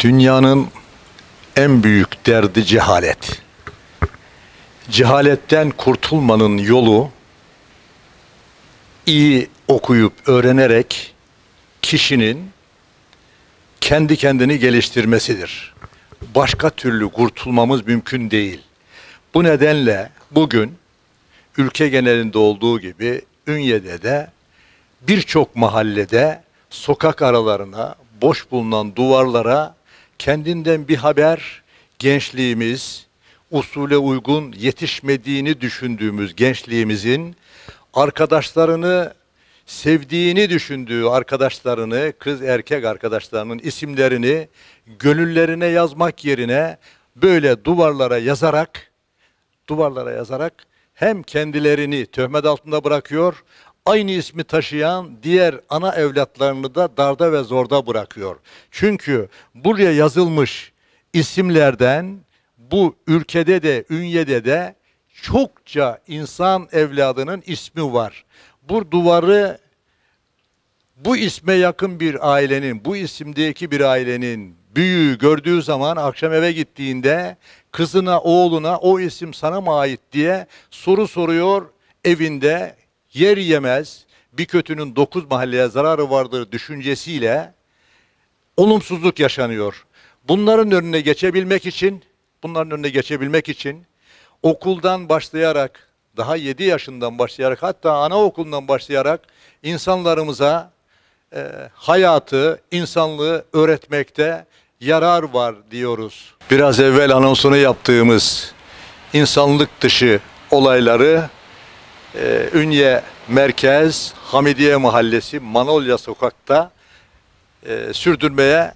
Dünyanın en büyük derdi cehalet. Cehaletten kurtulmanın yolu iyi okuyup öğrenerek kişinin kendi kendini geliştirmesidir. Başka türlü kurtulmamız mümkün değil. Bu nedenle bugün ülke genelinde olduğu gibi Ünye'de de birçok mahallede sokak aralarına, boş bulunan duvarlara kendinden bir haber gençliğimiz, usule uygun yetişmediğini düşündüğümüz gençliğimizin arkadaşlarını sevdiğini düşündüğü arkadaşlarını, kız erkek arkadaşlarının isimlerini gönüllerine yazmak yerine böyle duvarlara yazarak duvarlara yazarak hem kendilerini töhmet altında bırakıyor aynı ismi taşıyan diğer ana evlatlarını da darda ve zorda bırakıyor. Çünkü buraya yazılmış isimlerden bu ülkede de ünyede de çokça insan evladının ismi var. Bu duvarı bu isme yakın bir ailenin, bu isimdeki bir ailenin büyüğü gördüğü zaman akşam eve gittiğinde kızına, oğluna o isim sana mı ait diye soru soruyor evinde yer yemez bir kötünün dokuz mahalleye zararı vardır düşüncesiyle olumsuzluk yaşanıyor. Bunların önüne geçebilmek için, bunların önüne geçebilmek için okuldan başlayarak, daha 7 yaşından başlayarak hatta anaokulundan başlayarak insanlarımıza e, hayatı, insanlığı öğretmekte yarar var diyoruz. Biraz evvel anonsunu yaptığımız insanlık dışı olayları ee, Ünye Merkez Hamidiye Mahallesi Manolya Sokak'ta e, sürdürmeye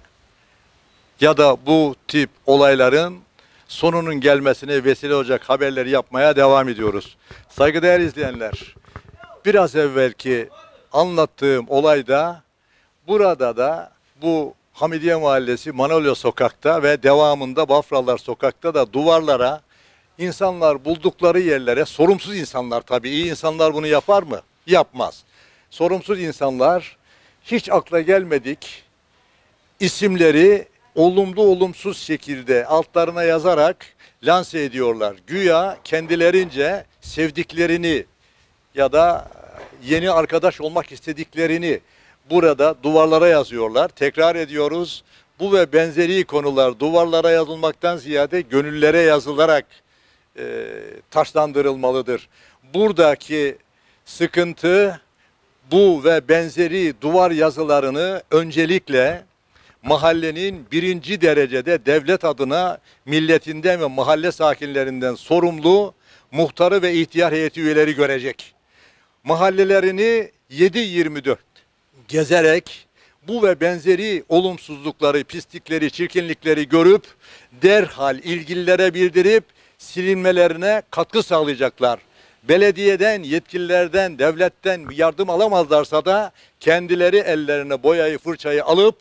ya da bu tip olayların sonunun gelmesine vesile olacak haberleri yapmaya devam ediyoruz. Saygıdeğer izleyenler, biraz evvelki anlattığım olayda burada da bu Hamidiye Mahallesi Manolya Sokak'ta ve devamında Bafralar Sokak'ta da duvarlara İnsanlar buldukları yerlere, sorumsuz insanlar tabii, iyi insanlar bunu yapar mı? Yapmaz. Sorumsuz insanlar hiç akla gelmedik isimleri olumlu olumsuz şekilde altlarına yazarak lanse ediyorlar. Güya kendilerince sevdiklerini ya da yeni arkadaş olmak istediklerini burada duvarlara yazıyorlar. Tekrar ediyoruz. Bu ve benzeri konular duvarlara yazılmaktan ziyade gönüllere yazılarak e, taşlandırılmalıdır. Buradaki sıkıntı bu ve benzeri duvar yazılarını öncelikle mahallenin birinci derecede devlet adına milletinden ve mahalle sakinlerinden sorumlu muhtarı ve ihtiyar heyeti üyeleri görecek. Mahallelerini 7-24 gezerek bu ve benzeri olumsuzlukları, pislikleri, çirkinlikleri görüp derhal ilgililere bildirip silinmelerine katkı sağlayacaklar. Belediyeden, yetkililerden, devletten yardım alamazlarsa da kendileri ellerine boyayı, fırçayı alıp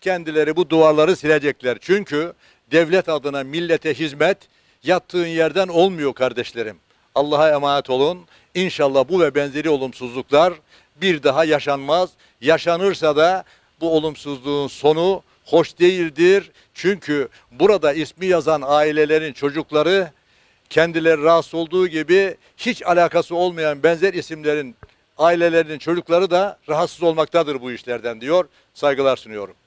kendileri bu duvarları silecekler. Çünkü devlet adına millete hizmet yattığın yerden olmuyor kardeşlerim. Allah'a emanet olun. İnşallah bu ve benzeri olumsuzluklar bir daha yaşanmaz. Yaşanırsa da bu olumsuzluğun sonu hoş değildir. Çünkü burada ismi yazan ailelerin çocukları kendileri rahatsız olduğu gibi hiç alakası olmayan benzer isimlerin ailelerinin çocukları da rahatsız olmaktadır bu işlerden diyor. Saygılar sunuyorum.